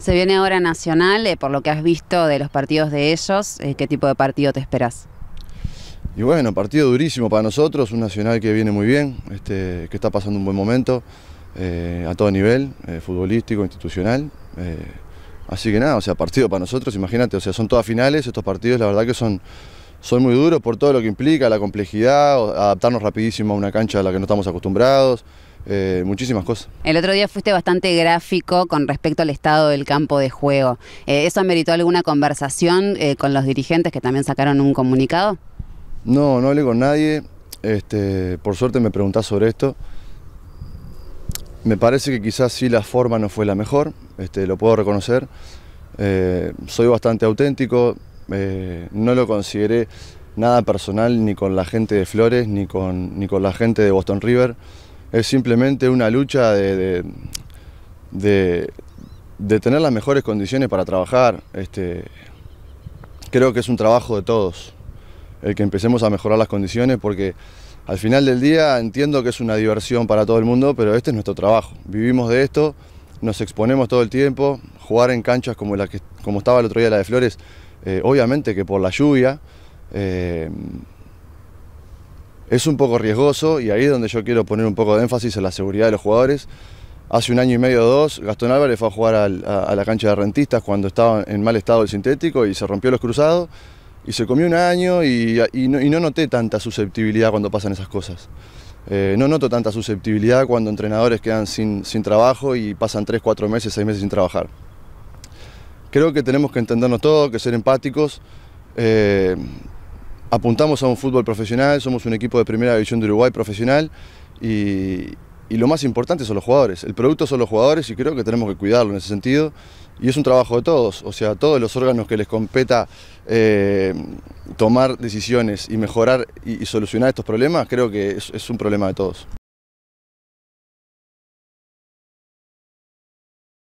Se viene ahora Nacional, eh, por lo que has visto de los partidos de ellos, eh, ¿qué tipo de partido te esperas? Y bueno, partido durísimo para nosotros, un Nacional que viene muy bien, este, que está pasando un buen momento eh, a todo nivel, futbolístico, institucional. así que nada, o sea, partido para nosotros, imagínate, o sea, son todas finales, estos partidos la verdad que son, son muy duros por todo lo que implica, la complejidad, adaptarnos rapidísimo a una cancha a la que no estamos acostumbrados. Eh, muchísimas cosas. El otro día fuiste bastante gráfico con respecto al estado del campo de juego. Eh, ¿Eso ameritó alguna conversación eh, con los dirigentes que también sacaron un comunicado? No, no hablé con nadie. Este, por suerte me preguntás sobre esto. Me parece que quizás sí la forma no fue la mejor, este, lo puedo reconocer. soy bastante auténtico, no lo consideré nada personal ni con la gente de Flores, ni con, ni con la gente de Boston River es simplemente una lucha de, tener las mejores condiciones para trabajar. Este, creo que es un trabajo de todos el que empecemos a mejorar las condiciones porque al final del día entiendo que es una diversión para todo el mundo, pero este es nuestro trabajo. Vivimos de esto, nos exponemos todo el tiempo, jugar en canchas como, que, como estaba el otro día la de Flores, eh, obviamente que por la lluvia, eh, es un poco riesgoso y ahí es donde yo quiero poner un poco de énfasis en la seguridad de los jugadores. Hace un año y medio o dos, Gastón Álvarez fue a jugar a, la cancha de rentistas cuando estaba en mal estado el sintético y se rompió los cruzados y se comió un año y, no, noté tanta susceptibilidad cuando pasan esas cosas. Eh, no noto tanta susceptibilidad cuando entrenadores quedan sin, trabajo y pasan tres, cuatro meses, seis meses sin trabajar. Creo que tenemos que entendernos todos, que ser empáticos, eh, apuntamos a un fútbol profesional, somos un equipo de primera división de Uruguay profesional y, lo más importante son los jugadores. El producto son los jugadores y creo que tenemos que cuidarlo en ese sentido. Y es un trabajo de todos, o sea, todos los órganos que les competa eh, tomar decisiones y mejorar y, solucionar estos problemas, creo que es un problema de todos.